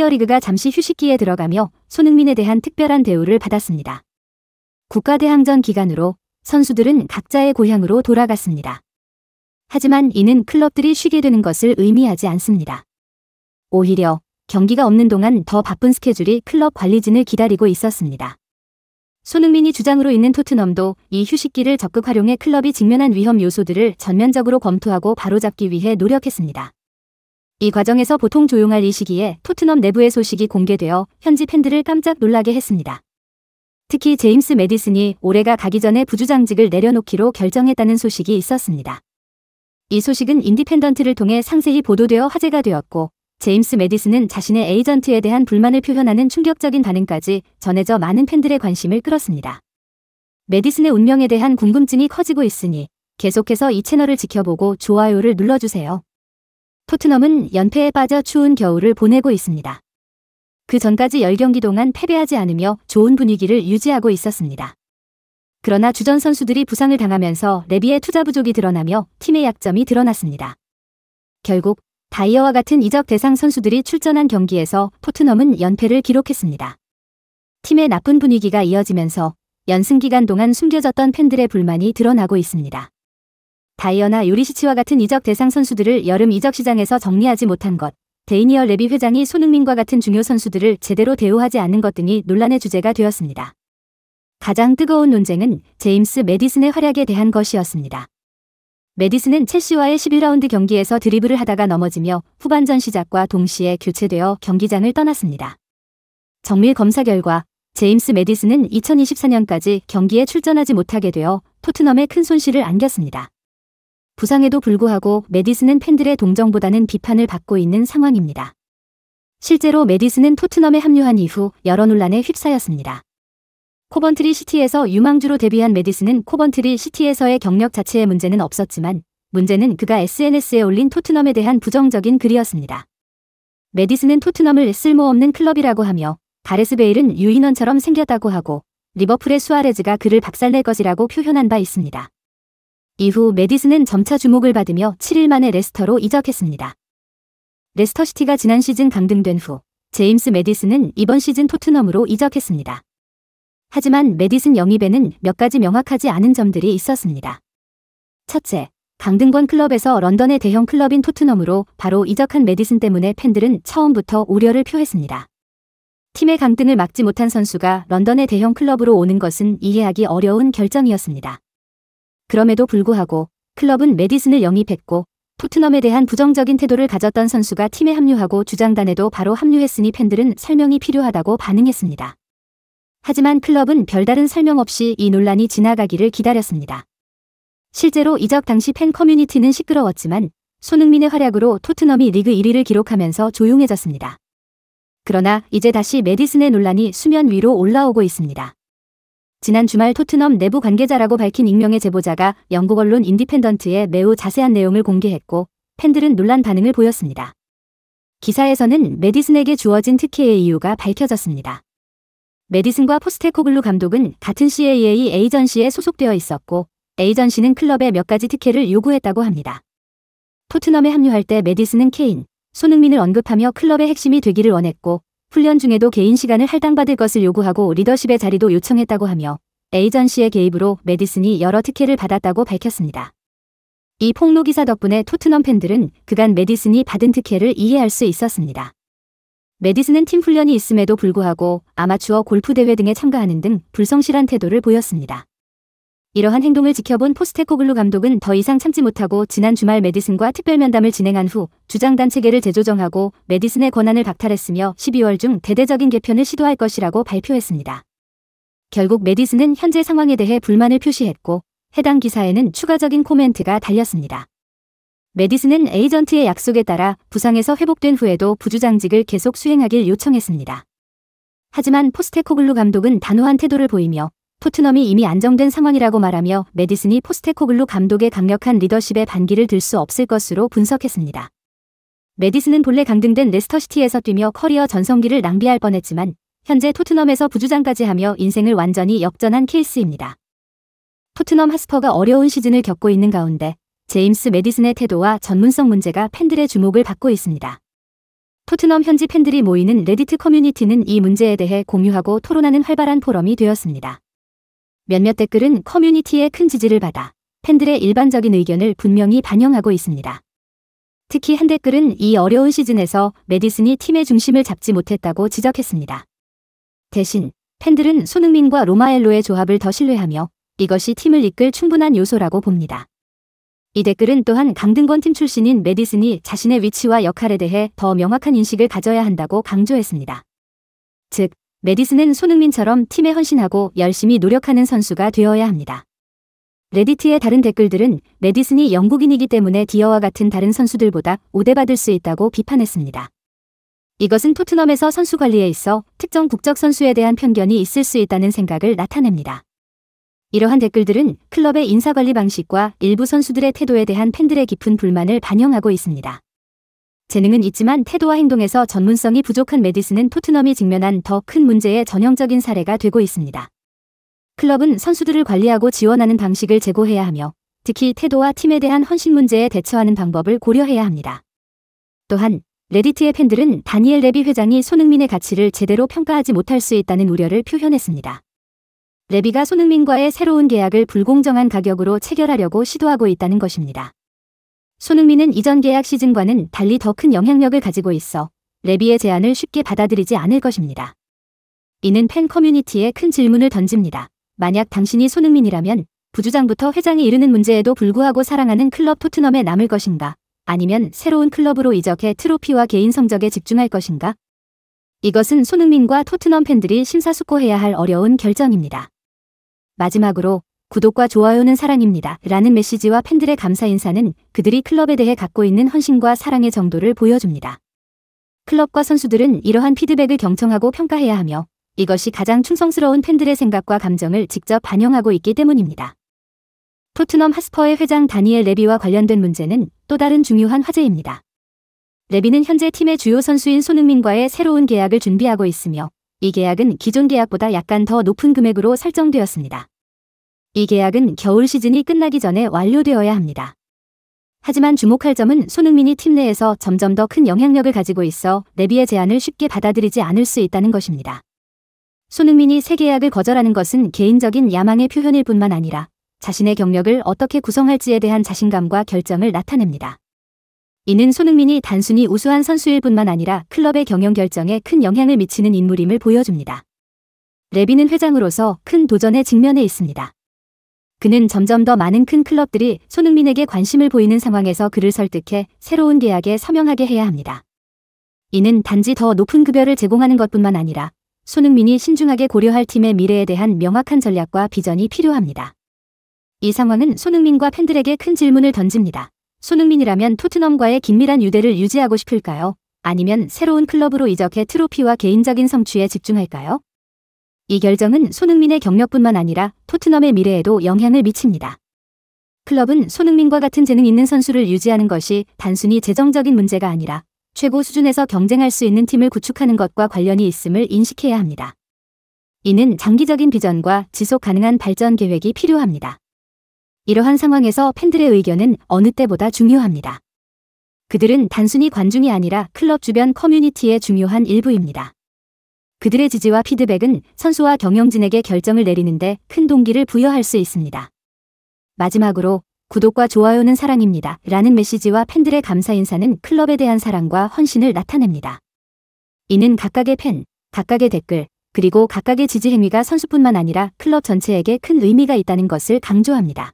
프리미어리그가 잠시 휴식기에 들어가며 손흥민에 대한 특별한 대우를 받았습니다. 국가대항전 기간으로 선수들은 각자의 고향으로 돌아갔습니다. 하지만 이는 클럽들이 쉬게 되는 것을 의미하지 않습니다. 오히려 경기가 없는 동안 더 바쁜 스케줄이 클럽 관리진을 기다리고 있었습니다. 손흥민이 주장으로 있는 토트넘도 이 휴식기를 적극 활용해 클럽이 직면한 위험 요소들을 전면적으로 검토하고 바로잡기 위해 노력했습니다. 이 과정에서 보통 조용할 이 시기에 토트넘 내부의 소식이 공개되어 현지 팬들을 깜짝 놀라게 했습니다. 특히 제임스 메디슨이 올해가 가기 전에 부주장직을 내려놓기로 결정했다는 소식이 있었습니다. 이 소식은 인디펜던트를 통해 상세히 보도되어 화제가 되었고 제임스 메디슨은 자신의 에이전트에 대한 불만을 표현하는 충격적인 반응까지 전해져 많은 팬들의 관심을 끌었습니다. 메디슨의 운명에 대한 궁금증이 커지고 있으니 계속해서 이 채널을 지켜보고 좋아요를 눌러주세요. 토트넘은 연패에 빠져 추운 겨울을 보내고 있습니다. 그 전까지 10경기 동안 패배하지 않으며 좋은 분위기를 유지하고 있었습니다. 그러나 주전 선수들이 부상을 당하면서 레비의 투자 부족이 드러나며 팀의 약점이 드러났습니다. 결국 다이어와 같은 이적 대상 선수들이 출전한 경기에서 토트넘은 연패를 기록했습니다. 팀의 나쁜 분위기가 이어지면서 연승 기간 동안 숨겨졌던 팬들의 불만이 드러나고 있습니다. 다이어나 요리시치와 같은 이적 대상 선수들을 여름 이적 시장에서 정리하지 못한 것, 데이니얼 레비 회장이 손흥민과 같은 중요 선수들을 제대로 대우하지 않는 것 등이 논란의 주제가 되었습니다. 가장 뜨거운 논쟁은 제임스 메디슨의 활약에 대한 것이었습니다. 메디슨은 첼시와의 11라운드 경기에서 드리블을 하다가 넘어지며 후반전 시작과 동시에 교체되어 경기장을 떠났습니다. 정밀 검사 결과 제임스 메디슨은 2024년까지 경기에 출전하지 못하게 되어 토트넘에 큰 손실을 안겼습니다. 부상에도 불구하고 메디슨은 팬들의 동정보다는 비판을 받고 있는 상황입니다. 실제로 메디슨은 토트넘에 합류한 이후 여러 논란에 휩싸였습니다. 코번트리 시티에서 유망주로 데뷔한 메디슨은 코번트리 시티에서의 경력 자체에 문제는 없었지만 문제는 그가 SNS에 올린 토트넘에 대한 부정적인 글이었습니다. 메디슨은 토트넘을 쓸모없는 클럽이라고 하며 가레스 베일은 유인원처럼 생겼다고 하고 리버풀의 수아레즈가 그를 박살낼 것이라고 표현한 바 있습니다. 이후 메디슨은 점차 주목을 받으며 7일 만에 레스터로 이적했습니다. 레스터시티가 지난 시즌 강등된 후 제임스 메디슨은 이번 시즌 토트넘으로 이적했습니다. 하지만 메디슨 영입에는 몇 가지 명확하지 않은 점들이 있었습니다. 첫째, 강등권 클럽에서 런던의 대형 클럽인 토트넘으로 바로 이적한 메디슨 때문에 팬들은 처음부터 우려를 표했습니다. 팀의 강등을 막지 못한 선수가 런던의 대형 클럽으로 오는 것은 이해하기 어려운 결정이었습니다. 그럼에도 불구하고 클럽은 메디슨을 영입했고 토트넘에 대한 부정적인 태도를 가졌던 선수가 팀에 합류하고 주장단에도 바로 합류했으니 팬들은 설명이 필요하다고 반응했습니다. 하지만 클럽은 별다른 설명 없이 이 논란이 지나가기를 기다렸습니다. 실제로 이적 당시 팬 커뮤니티는 시끄러웠지만 손흥민의 활약으로 토트넘이 리그 1위를 기록하면서 조용해졌습니다. 그러나 이제 다시 메디슨의 논란이 수면 위로 올라오고 있습니다. 지난 주말 토트넘 내부 관계자라고 밝힌 익명의 제보자가 영국 언론 인디펜던트에 매우 자세한 내용을 공개했고 팬들은 놀란 반응을 보였습니다. 기사에서는 메디슨에게 주어진 특혜의 이유가 밝혀졌습니다. 메디슨과 포스테코글루 감독은 같은 CAA 에이전시에 소속되어 있었고 에이전시는 클럽에 몇 가지 특혜를 요구했다고 합니다. 토트넘에 합류할 때 메디슨은 케인, 손흥민을 언급하며 클럽의 핵심이 되기를 원했고 훈련 중에도 개인 시간을 할당받을 것을 요구하고 리더십의 자리도 요청했다고 하며 에이전시의 개입으로 메디슨이 여러 특혜를 받았다고 밝혔습니다. 이 폭로 기사 덕분에 토트넘 팬들은 그간 메디슨이 받은 특혜를 이해할 수 있었습니다. 메디슨은 팀 훈련이 있음에도 불구하고 아마추어 골프 대회 등에 참가하는 등 불성실한 태도를 보였습니다. 이러한 행동을 지켜본 포스테코글루 감독은 더 이상 참지 못하고 지난 주말 메디슨과 특별 면담을 진행한 후 주장단 체계를 재조정하고 메디슨의 권한을 박탈했으며 12월 중 대대적인 개편을 시도할 것이라고 발표했습니다. 결국 메디슨은 현재 상황에 대해 불만을 표시했고 해당 기사에는 추가적인 코멘트가 달렸습니다. 메디슨은 에이전트의 약속에 따라 부상에서 회복된 후에도 부주장직을 계속 수행하길 요청했습니다. 하지만 포스테코글루 감독은 단호한 태도를 보이며 토트넘이 이미 안정된 상황이라고 말하며 메디슨이 포스테코글루 감독의 강력한 리더십에 반기를 들 수 없을 것으로 분석했습니다. 메디슨은 본래 강등된 레스터시티에서 뛰며 커리어 전성기를 낭비할 뻔했지만 현재 토트넘에서 부주장까지 하며 인생을 완전히 역전한 케이스입니다. 토트넘 하스퍼가 어려운 시즌을 겪고 있는 가운데 제임스 메디슨의 태도와 전문성 문제가 팬들의 주목을 받고 있습니다. 토트넘 현지 팬들이 모이는 레디트 커뮤니티는 이 문제에 대해 공유하고 토론하는 활발한 포럼이 되었습니다. 몇몇 댓글은 커뮤니티에큰 지지를 받아 팬들의 일반적인 의견을 분명히 반영하고 있습니다. 특히 한 댓글은 이 어려운 시즌에서 메디슨이 팀의 중심을 잡지 못했다고 지적했습니다. 대신 팬들은 손흥민과 로마엘로의 조합을 더 신뢰하며 이것이 팀을 이끌 충분한 요소라고 봅니다. 이 댓글은 또한 강등권 팀 출신인 메디슨이 자신의 위치와 역할에 대해 더 명확한 인식을 가져야 한다고 강조했습니다. 즉, 메디슨은 손흥민처럼 팀에 헌신하고 열심히 노력하는 선수가 되어야 합니다. 레디트의 다른 댓글들은 메디슨이 영국인이기 때문에 디어와 같은 다른 선수들보다 오대받을 수 있다고 비판했습니다. 이것은 토트넘에서 선수 관리에 있어 특정 국적 선수에 대한 편견이 있을 수 있다는 생각을 나타냅니다. 이러한 댓글들은 클럽의 인사관리 방식과 일부 선수들의 태도에 대한 팬들의 깊은 불만을 반영하고 있습니다. 재능은 있지만 태도와 행동에서 전문성이 부족한 메디슨은 토트넘이 직면한 더 큰 문제의 전형적인 사례가 되고 있습니다. 클럽은 선수들을 관리하고 지원하는 방식을 제고해야 하며 특히 태도와 팀에 대한 헌신 문제에 대처하는 방법을 고려해야 합니다. 또한 레디트의 팬들은 다니엘 레비 회장이 손흥민의 가치를 제대로 평가하지 못할 수 있다는 우려를 표현했습니다. 레비가 손흥민과의 새로운 계약을 불공정한 가격으로 체결하려고 시도하고 있다는 것입니다. 손흥민은 이전 계약 시즌과는 달리 더 큰 영향력을 가지고 있어 레비의 제안을 쉽게 받아들이지 않을 것입니다. 이는 팬 커뮤니티에 큰 질문을 던집니다. 만약 당신이 손흥민이라면 부주장부터 회장이 이르는 문제에도 불구하고 사랑하는 클럽 토트넘에 남을 것인가? 아니면 새로운 클럽으로 이적해 트로피와 개인 성적에 집중할 것인가? 이것은 손흥민과 토트넘 팬들이 심사숙고해야 할 어려운 결정입니다. 마지막으로 구독과 좋아요는 사랑입니다. 라는 메시지와 팬들의 감사 인사는 그들이 클럽에 대해 갖고 있는 헌신과 사랑의 정도를 보여줍니다. 클럽과 선수들은 이러한 피드백을 경청하고 평가해야 하며 이것이 가장 충성스러운 팬들의 생각과 감정을 직접 반영하고 있기 때문입니다. 토트넘 하스퍼의 회장 다니엘 레비와 관련된 문제는 또 다른 중요한 화제입니다. 레비는 현재 팀의 주요 선수인 손흥민과의 새로운 계약을 준비하고 있으며 이 계약은 기존 계약보다 약간 더 높은 금액으로 설정되었습니다. 이 계약은 겨울 시즌이 끝나기 전에 완료되어야 합니다. 하지만 주목할 점은 손흥민이 팀 내에서 점점 더 큰 영향력을 가지고 있어 레비의 제안을 쉽게 받아들이지 않을 수 있다는 것입니다. 손흥민이 새 계약을 거절하는 것은 개인적인 야망의 표현일 뿐만 아니라 자신의 경력을 어떻게 구성할지에 대한 자신감과 결정을 나타냅니다. 이는 손흥민이 단순히 우수한 선수일 뿐만 아니라 클럽의 경영 결정에 큰 영향을 미치는 인물임을 보여줍니다. 레비는 회장으로서 큰 도전에 직면해 있습니다. 그는 점점 더 많은 큰 클럽들이 손흥민에게 관심을 보이는 상황에서 그를 설득해 새로운 계약에 서명하게 해야 합니다. 이는 단지 더 높은 급여를 제공하는 것뿐만 아니라 손흥민이 신중하게 고려할 팀의 미래에 대한 명확한 전략과 비전이 필요합니다. 이 상황은 손흥민과 팬들에게 큰 질문을 던집니다. 손흥민이라면 토트넘과의 긴밀한 유대를 유지하고 싶을까요? 아니면 새로운 클럽으로 이적해 트로피와 개인적인 성취에 집중할까요? 이 결정은 손흥민의 경력뿐만 아니라 토트넘의 미래에도 영향을 미칩니다. 클럽은 손흥민과 같은 재능 있는 선수를 유지하는 것이 단순히 재정적인 문제가 아니라 최고 수준에서 경쟁할 수 있는 팀을 구축하는 것과 관련이 있음을 인식해야 합니다. 이는 장기적인 비전과 지속 가능한 발전 계획이 필요합니다. 이러한 상황에서 팬들의 의견은 어느 때보다 중요합니다. 그들은 단순히 관중이 아니라 클럽 주변 커뮤니티의 중요한 일부입니다. 그들의 지지와 피드백은 선수와 경영진에게 결정을 내리는데 큰 동기를 부여할 수 있습니다. 마지막으로 구독과 좋아요는 사랑입니다. 라는 메시지와 팬들의 감사 인사는 클럽에 대한 사랑과 헌신을 나타냅니다. 이는 각각의 팬, 각각의 댓글, 그리고 각각의 지지 행위가 선수뿐만 아니라 클럽 전체에게 큰 의미가 있다는 것을 강조합니다.